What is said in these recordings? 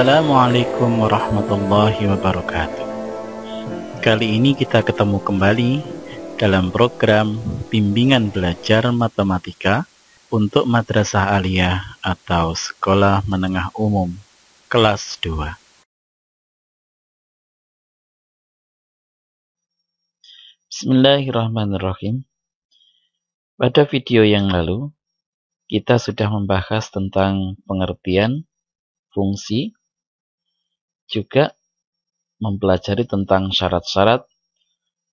Assalamualaikum warahmatullahi wabarakatuh. Kali ini kita ketemu kembali dalam program bimbingan belajar matematika untuk madrasah aliyah atau sekolah menengah umum kelas 2. Bismillahirrahmanirrahim. Pada video yang lalu, kita sudah membahas tentang pengertian, fungsi, juga mempelajari tentang syarat-syarat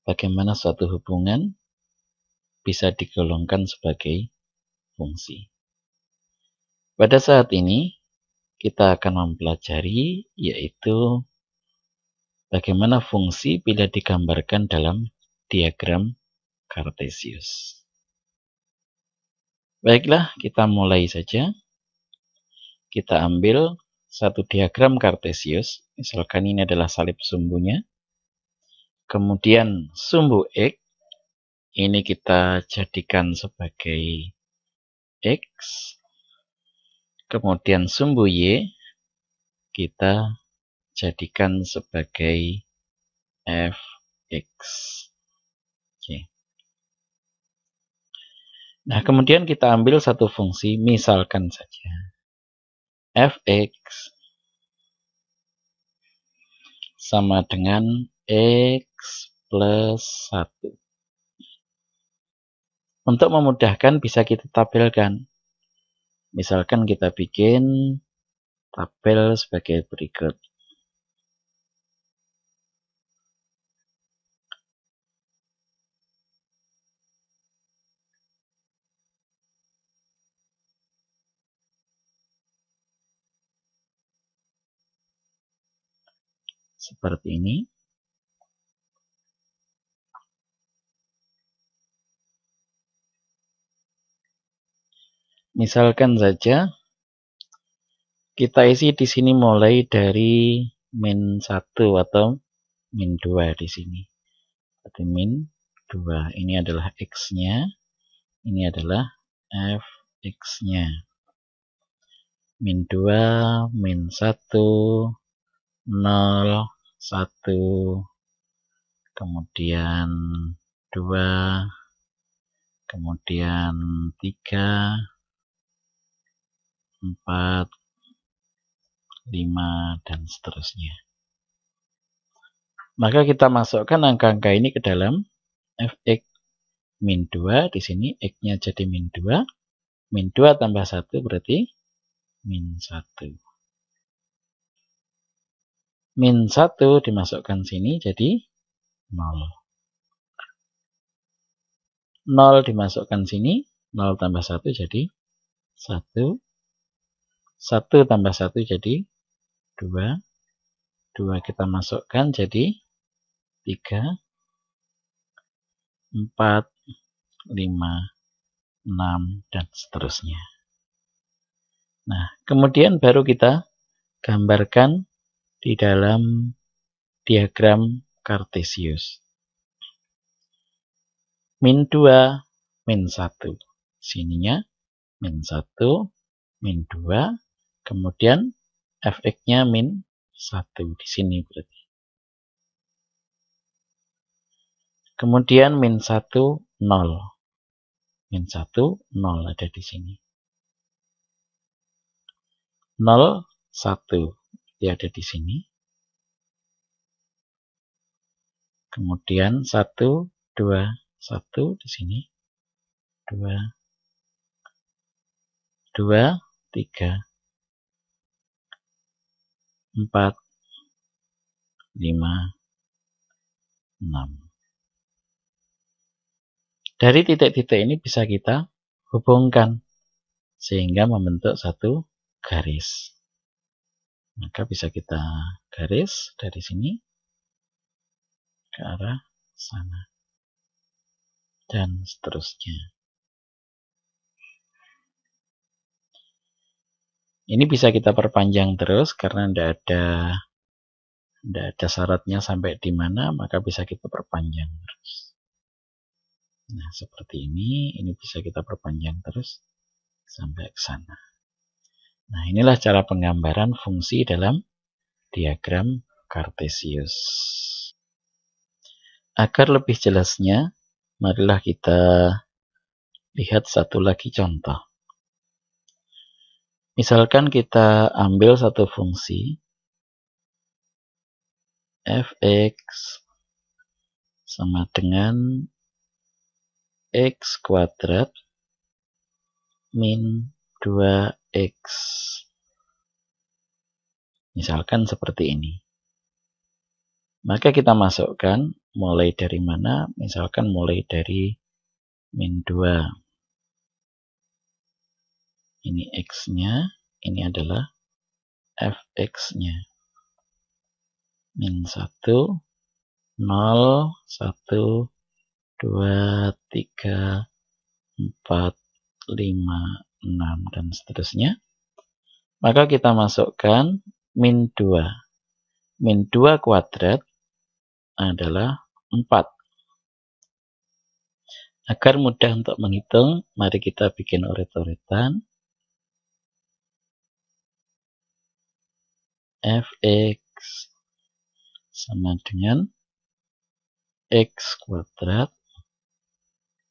bagaimana suatu hubungan bisa digolongkan sebagai fungsi. Pada saat ini, kita akan mempelajari yaitu bagaimana fungsi bila digambarkan dalam diagram kartesius. Baiklah, kita mulai saja. Kita ambil satu diagram kartesius, misalkan ini adalah salib sumbunya. Kemudian sumbu X, ini kita jadikan sebagai X. Kemudian sumbu Y, kita jadikan sebagai fx. Oke. Nah, kemudian kita ambil satu fungsi, misalkan saja fx sama dengan x plus 1. Untuk memudahkan bisa kita tabelkan. Misalkan kita bikin tabel sebagai berikut. seperti ini. Misalkan saja kita isi di sini mulai dari min 1 atau min 2 di sini. Berarti min 2. Ini adalah x-nya. Ini adalah f x-nya. Min 2, min 1, 0, satu kemudian dua kemudian tiga empat lima dan seterusnya maka kita masukkan angka-angka ini ke dalam fx min 2 di sini x-nya jadi min 2 min 2 tambah 1 berarti min 1 min 1 dimasukkan sini jadi 0. 0 dimasukkan sini, 0 tambah 1 jadi 1. 1 tambah 1 jadi 2. 2 kita masukkan jadi 3. 4, 5, 6, dan seterusnya. Nah, kemudian baru kita gambarkan di dalam diagram Cartesius. Min 2, min 1. Sininya min 1, min 2, kemudian fx-nya min 1 di sini berarti. Kemudian min 1, 0. Min 1, 0 ada di sini. 0, 1 ada di sini. Kemudian 1, 2, 1 di sini. 2, 2, 3, 4, 5, 6. Dari titik-titik ini bisa kita hubungkan sehingga membentuk satu garis maka bisa kita garis dari sini ke arah sana dan seterusnya ini bisa kita perpanjang terus karena tidak ada tidak ada syaratnya sampai di mana maka bisa kita perpanjang terus nah seperti ini ini bisa kita perpanjang terus sampai ke sana Nah, inilah cara penggambaran fungsi dalam diagram Cartesius. Agar lebih jelasnya, marilah kita lihat satu lagi contoh. Misalkan kita ambil satu fungsi fx sama dengan x kuadrat min 2x. Misalkan seperti ini. Maka kita masukkan mulai dari mana? Misalkan mulai dari min 2. Ini x-nya, ini adalah fx-nya. Min 1, 0, 1, 2, 3, 4, 5, 6, dan seterusnya. Maka kita masukkan min 2. Min 2 kuadrat adalah 4. Agar mudah untuk menghitung, mari kita bikin uret-uretan. fx sama dengan x kuadrat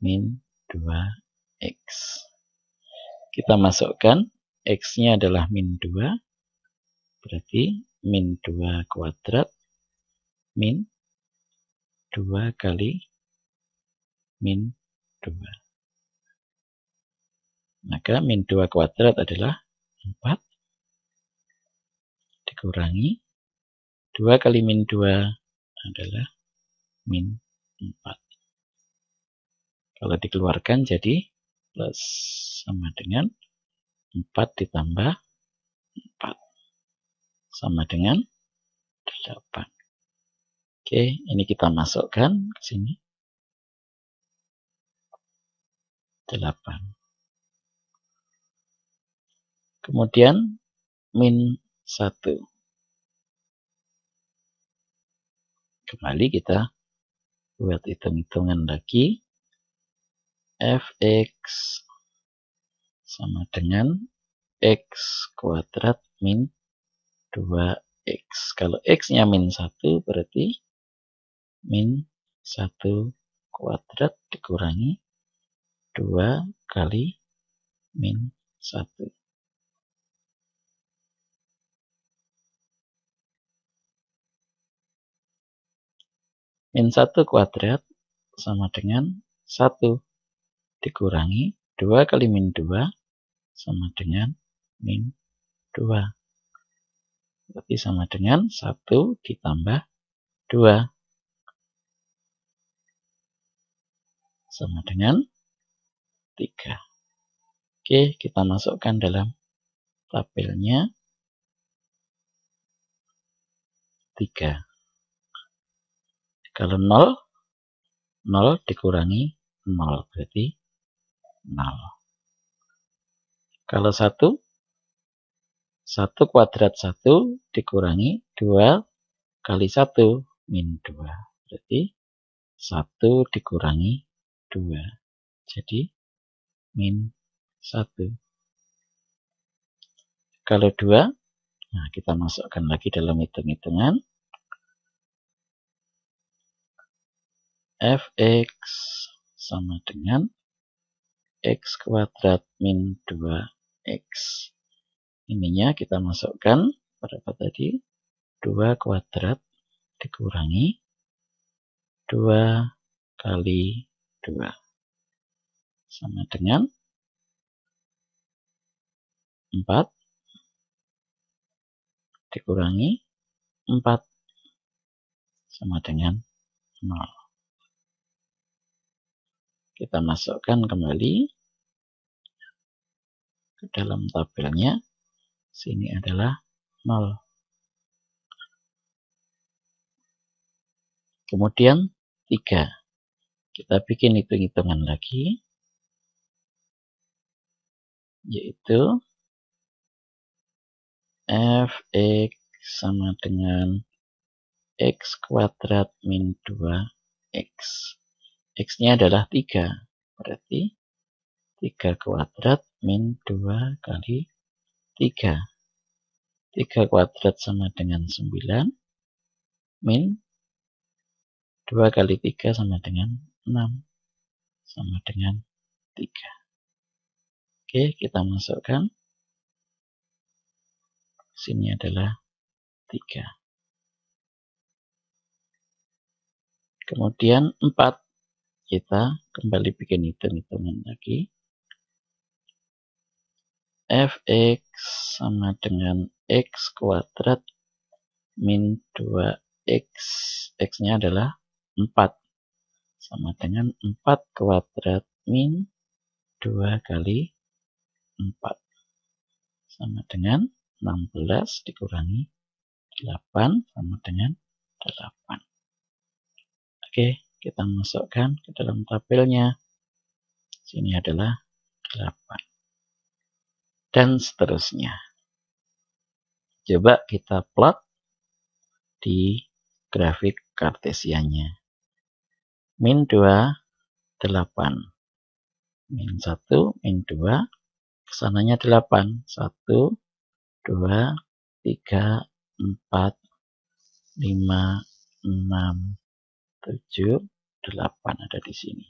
min 2x. Kita masukkan X-nya adalah min 2. Berarti min 2 kuadrat min 2 kali min 2. Maka min 2 kuadrat adalah 4. Dikurangi 2 kali min 2 adalah min 4. Kalau dikeluarkan jadi plus sama dengan 4 ditambah 4 sama dengan 8. Oke, ini kita masukkan ke sini. 8. Kemudian min 1. Kembali kita buat hitung-hitungan lagi fx sama dengan x kuadrat min 2x. Kalau x-nya min 1 berarti min 1 kuadrat dikurangi 2 kali min 1. Min 1 kuadrat sama dengan 1 dikurangi 2 kali min 2 sama dengan min 2. Berarti sama dengan 1 ditambah 2. Sama dengan 3. Oke, kita masukkan dalam tabelnya 3. Kalau 0, 0 dikurangi 0 berarti 0. Kalau 1, 1 kuadrat 1 dikurangi 2 kali 1 min 2. Berarti 1 dikurangi 2. Jadi min 1. Kalau 2, nah kita masukkan lagi dalam hitung-hitungan. fx sama dengan X kuadrat min 2X. Ininya kita masukkan berapa tadi? 2 kuadrat dikurangi 2 kali 2. Sama dengan 4 dikurangi 4 sama dengan 0. Kita masukkan kembali ke dalam tabelnya. Sini adalah 0. Kemudian 3. Kita bikin hitung-hitungan lagi. Yaitu fx sama dengan x kuadrat min 2x. X-nya adalah 3. Berarti 3 kuadrat min 2 kali 3. 3 kuadrat sama dengan 9 min 2 kali 3 sama dengan 6 sama dengan 3. Oke, kita masukkan. Sini adalah 3. Kemudian 4 kita kembali bikin hitung-hitungan lagi fx sama dengan x kuadrat min 2x x nya adalah 4 sama dengan 4 kuadrat min 2 kali 4 sama dengan 16 dikurangi 8 sama dengan 8 oke okay kita masukkan ke dalam tabelnya sini adalah 8 dan seterusnya coba kita plot di grafik kartesiannya min 2 8 min 1 min 2 kesananya 8 1 2 3 4 5 6 7, 8 ada di sini.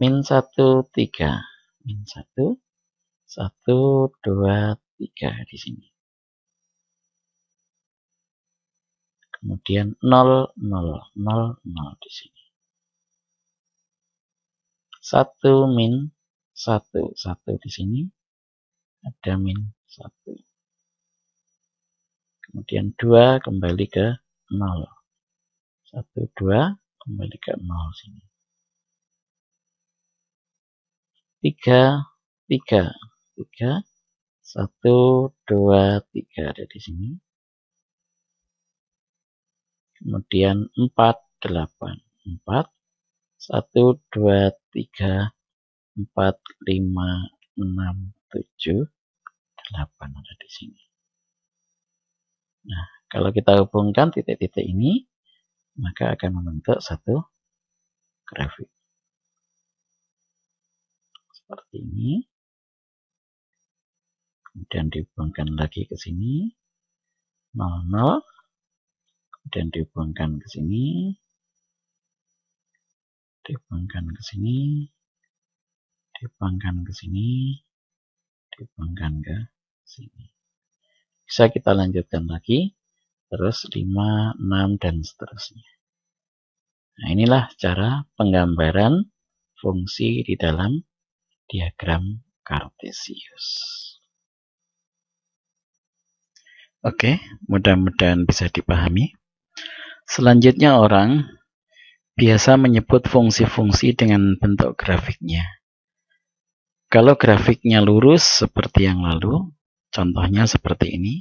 Min 1, 3. Min 1, 1, 2, 3 di sini. Kemudian 0, 0, 0, 0 di sini. 1 min 1, 1 di sini. Ada min 1. Kemudian 2 kembali ke 0. 1, 2, kembali ke 0 sini. 3, 3, 3, 1, 2, 3 ada di sini. Kemudian 4, 8, 4, 1, 2, 3, 4, 5, 6, 7, 8 ada di sini. Nah, kalau kita hubungkan titik-titik ini, maka akan membentuk satu grafik. Seperti ini. Kemudian dihubungkan lagi ke sini. 0. Kemudian dihubungkan ke sini. Dihubungkan ke sini. Dihubungkan ke sini. Dihubungkan ke sini. Bisa kita lanjutkan lagi terus 5, 6, dan seterusnya. Nah, inilah cara penggambaran fungsi di dalam diagram Cartesius. Oke, mudah-mudahan bisa dipahami. Selanjutnya orang biasa menyebut fungsi-fungsi dengan bentuk grafiknya. Kalau grafiknya lurus seperti yang lalu, contohnya seperti ini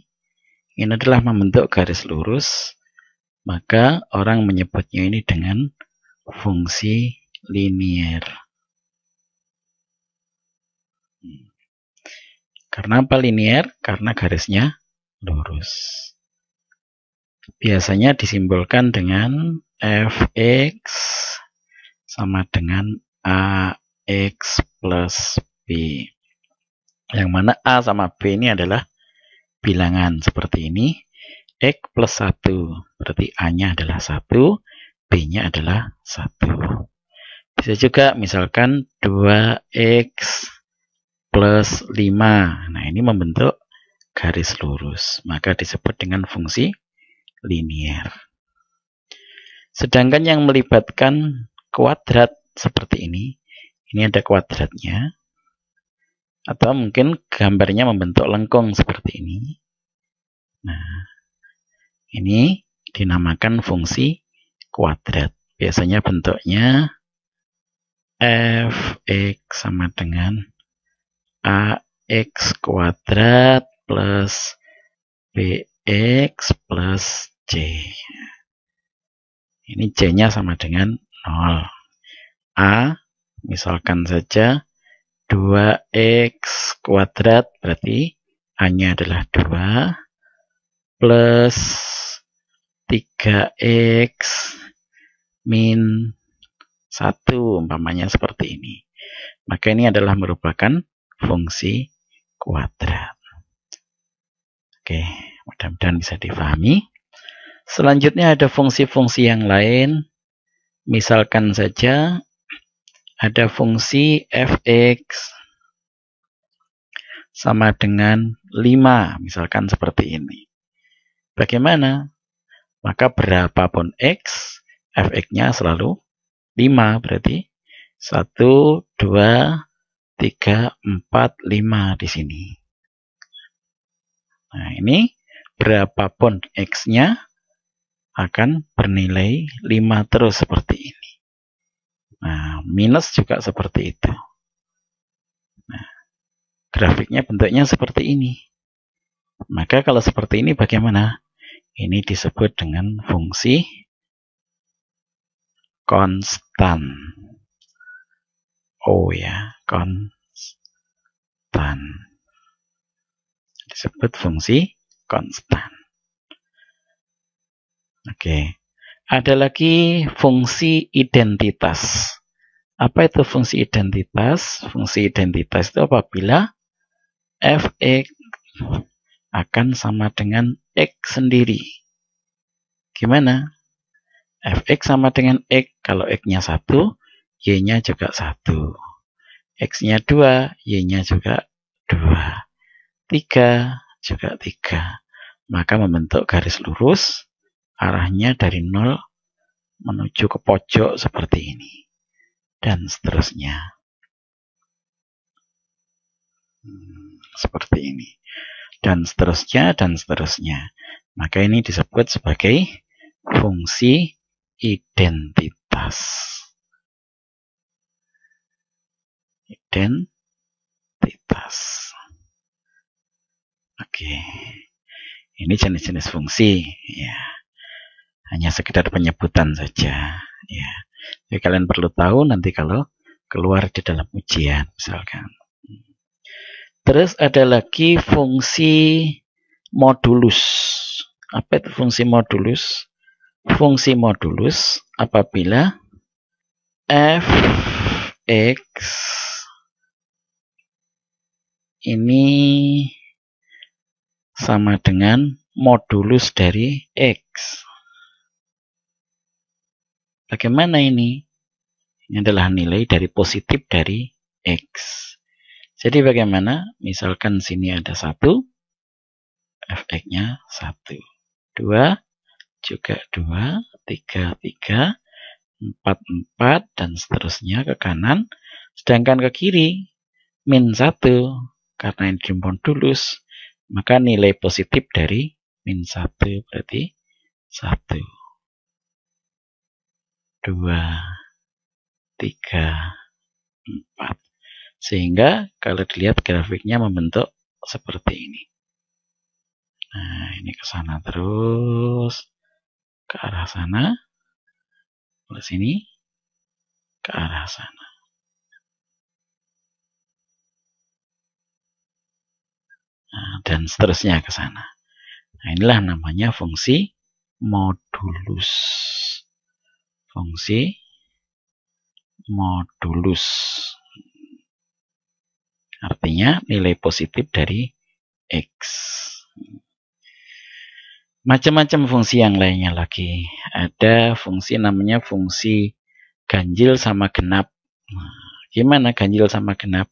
ini adalah membentuk garis lurus, maka orang menyebutnya ini dengan fungsi linier. Karena apa linier? Karena garisnya lurus. Biasanya disimbolkan dengan fx sama dengan ax plus b. Yang mana a sama b ini adalah bilangan seperti ini, X plus 1, berarti A-nya adalah 1, B-nya adalah 1. Bisa juga misalkan 2X plus 5. Nah, ini membentuk garis lurus, maka disebut dengan fungsi linier. Sedangkan yang melibatkan kuadrat seperti ini, ini ada kuadratnya, atau mungkin gambarnya membentuk lengkung seperti ini. Nah, ini dinamakan fungsi kuadrat. Biasanya bentuknya fx sama dengan ax kuadrat plus bx plus c. Ini c-nya sama dengan 0. a misalkan saja 2x kuadrat berarti hanya adalah 2 plus 3x min 1 umpamanya seperti ini. Maka ini adalah merupakan fungsi kuadrat. Oke, mudah-mudahan bisa difahami. Selanjutnya ada fungsi-fungsi yang lain. Misalkan saja ada fungsi fx sama dengan 5, misalkan seperti ini. Bagaimana? Maka berapapun x, fx-nya selalu 5 berarti 1, 2, 3, 4, 5 di sini. Nah ini berapapun x-nya akan bernilai 5 terus seperti ini. Nah, minus juga seperti itu. Nah, grafiknya bentuknya seperti ini. Maka kalau seperti ini bagaimana? Ini disebut dengan fungsi konstan. oh ya, konstan. Disebut fungsi konstan. Oke. Okay. Ada lagi fungsi identitas. Apa itu fungsi identitas? Fungsi identitas itu apabila fx e akan sama dengan x sendiri. Gimana? fx sama dengan x. Kalau x-nya 1, y-nya juga 1. x-nya 2, y-nya juga 2. 3 juga 3. Maka membentuk garis lurus arahnya dari nol menuju ke pojok seperti ini dan seterusnya hmm, seperti ini dan seterusnya dan seterusnya maka ini disebut sebagai fungsi identitas identitas oke ini jenis-jenis fungsi ya hanya sekedar penyebutan saja ya jadi kalian perlu tahu nanti kalau keluar di dalam ujian misalkan terus ada lagi fungsi modulus apa itu fungsi modulus fungsi modulus apabila f x ini sama dengan modulus dari x Bagaimana ini? Ini adalah nilai dari positif dari X. Jadi bagaimana? Misalkan sini ada 1, fx-nya 1. 2, juga 2, 3, 3, 4, 4, dan seterusnya ke kanan. Sedangkan ke kiri, min 1, karena ini dimpon tulus, maka nilai positif dari min 1 berarti 1 dua, tiga, empat. Sehingga kalau dilihat grafiknya membentuk seperti ini. Nah, ini ke sana terus, ke arah sana, ke sini, ke arah sana. Nah, dan seterusnya ke sana. Nah, inilah namanya fungsi modulus fungsi modulus. Artinya nilai positif dari X. Macam-macam fungsi yang lainnya lagi. Ada fungsi namanya fungsi ganjil sama genap. Gimana ganjil sama genap?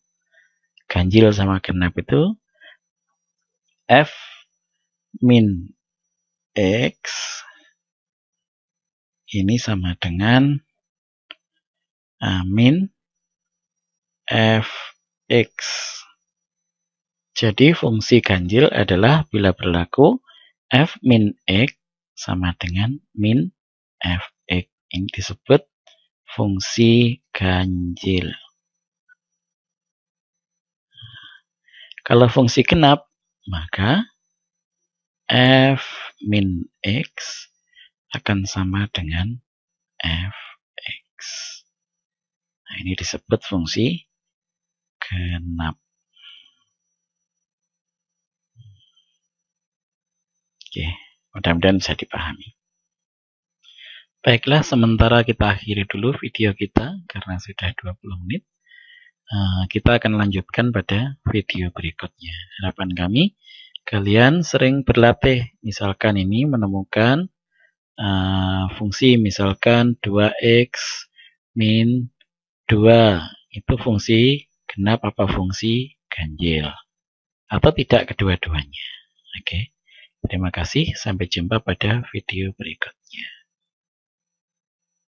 Ganjil sama genap itu F min X ini sama dengan amin fx. Jadi fungsi ganjil adalah bila berlaku f min x sama dengan min fx. Ini disebut fungsi ganjil. Kalau fungsi genap, maka f min x akan sama dengan fx. Nah, ini disebut fungsi genap. Oke, mudah-mudahan bisa dipahami. Baiklah, sementara kita akhiri dulu video kita karena sudah 20 menit. Eh, kita akan lanjutkan pada video berikutnya. Harapan kami, kalian sering berlatih. Misalkan ini menemukan Ah, fungsi misalkan 2x min 2 itu fungsi genap apa fungsi ganjil atau tidak kedua-duanya. Oke. Okay. Terima kasih, sampai jumpa pada video berikutnya.